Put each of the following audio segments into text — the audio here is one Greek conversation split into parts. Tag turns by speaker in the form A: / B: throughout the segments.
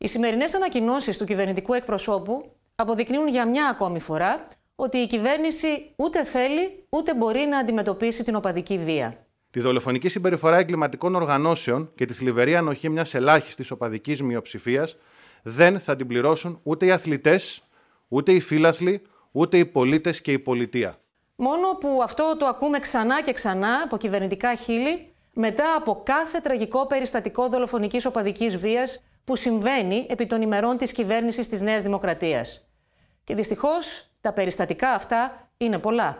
A: Οι σημερινές ανακοινώσεις του κυβερνητικού εκπροσώπου αποδεικνύουν για μια ακόμη φορά ότι η κυβέρνηση ούτε θέλει ούτε μπορεί να αντιμετωπίσει την οπαδική βία.
B: Τη δολοφονική συμπεριφορά εγκληματικών οργανώσεων και τη θλιβερή ανοχή μιας ελάχιστης οπαδικής μειοψηφίας δεν θα την πληρώσουν ούτε οι αθλητές, ούτε οι φύλαθλοι, ούτε οι πολίτες και η πολιτεία.
A: Μόνο που αυτό το ακούμε ξανά και ξανά από κυβερνητικά χείλη μετά από κάθε τραγικό περιστατικό δολοφονικής οπαδικής βίας που συμβαίνει επί των ημερών της κυβέρνησης της Νέας Δημοκρατίας. Και δυστυχώς τα περιστατικά αυτά είναι πολλά.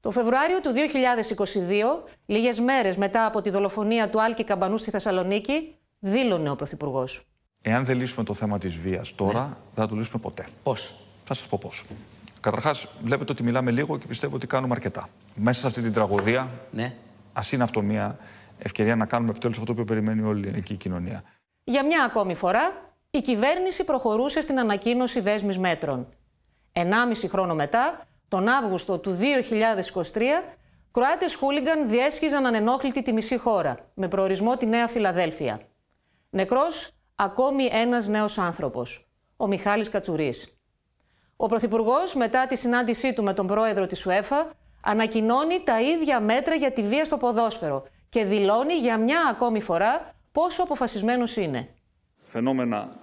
A: Το Φεβρουάριο του 2022, λίγες μέρες μετά από τη δολοφονία του Άλκη Καμπανού στη Θεσσαλονίκη, δήλωνε ο Πρωθυπουργός.
C: Εάν δεν λύσουμε το θέμα της βίας τώρα, δεν ναι. θα το λύσουμε ποτέ. Πώς. Θα σας πω πώς. Καταρχάς, βλέπετε ότι μιλάμε λίγο και πιστεύω ότι κάνουμε αρκετά. Μέσα σε αυτή την τραγωδία, ναι. ας είναι αυτό μια ευκαιρία να κάνουμε επιτέλους αυτό που περιμένει όλη η ελληνική κοινωνία.
A: Για μια ακόμη φορά, η κυβέρνηση προχωρούσε στην ανακοίνωση δέσμης μέτρων. Ενάμιση χρόνο μετά, τον Αύγουστο του 2023, Κροάτες χούλιγκαν διέσχιζαν ανενόχλητη τη μισή χώρα, με προορισμό τη Νέα Φιλαδέλφια. Νεκρός, ακόμη ένας νέος άνθρωπος, ο Μιχάλης Κατσουρίς. Ο Πρωθυπουργός, μετά τη συνάντησή του με τον πρόεδρο της ΣΟΕΦΑ, ανακοινώνει τα ίδια μέτρα για τη βία στο ποδόσφαιρο και δηλώνει για μια ακόμη φορά πόσο αποφασισμένος είναι.
C: Φαινόμενα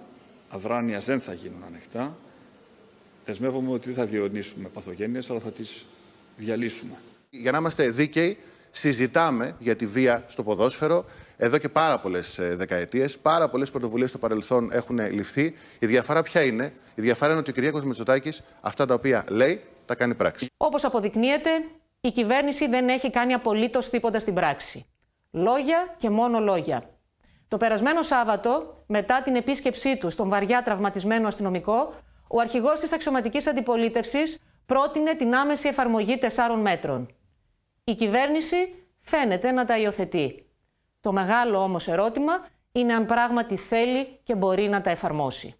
C: αδράνειας δεν θα γίνουν ανοιχτά. Δεσμεύομαι ότι δεν θα διονύσουμε παθογένειες, αλλά θα τις διαλύσουμε. Για να είμαστε δίκαιοι, συζητάμε
B: για τη βία στο ποδόσφαιρο εδώ και πάρα πολλές ε, δεκαετίες. Πάρα πολλές πρωτοβουλίες στο παρελθόν έχουν ληφθεί. Η διαφορά ποια είναι, η διαφορά είναι ότι ο Κυριάκος Μητσοτάκης αυτά τα οποία λέει τα κάνει πράξη.
A: Όπως αποδεικνύεται, η κυβέρνηση δεν έχει κάνει απολύτως τίποτα στην πράξη. Λόγια και μόνο λόγια. Το περασμένο Σάββατο, μετά την επίσκεψή του στον βαριά τραυματισμένο αστυνομικό, ο αρχηγός της αξιωματικής αντιπολίτευσης πρότεινε την άμεση εφαρμογή τεσσάρων μέτρων. Η κυβέρνηση φαίνεται να τα υιοθετεί. Το μεγάλο όμως ερώτημα είναι αν πράγματι θέλει και μπορεί να τα εφαρμόσει.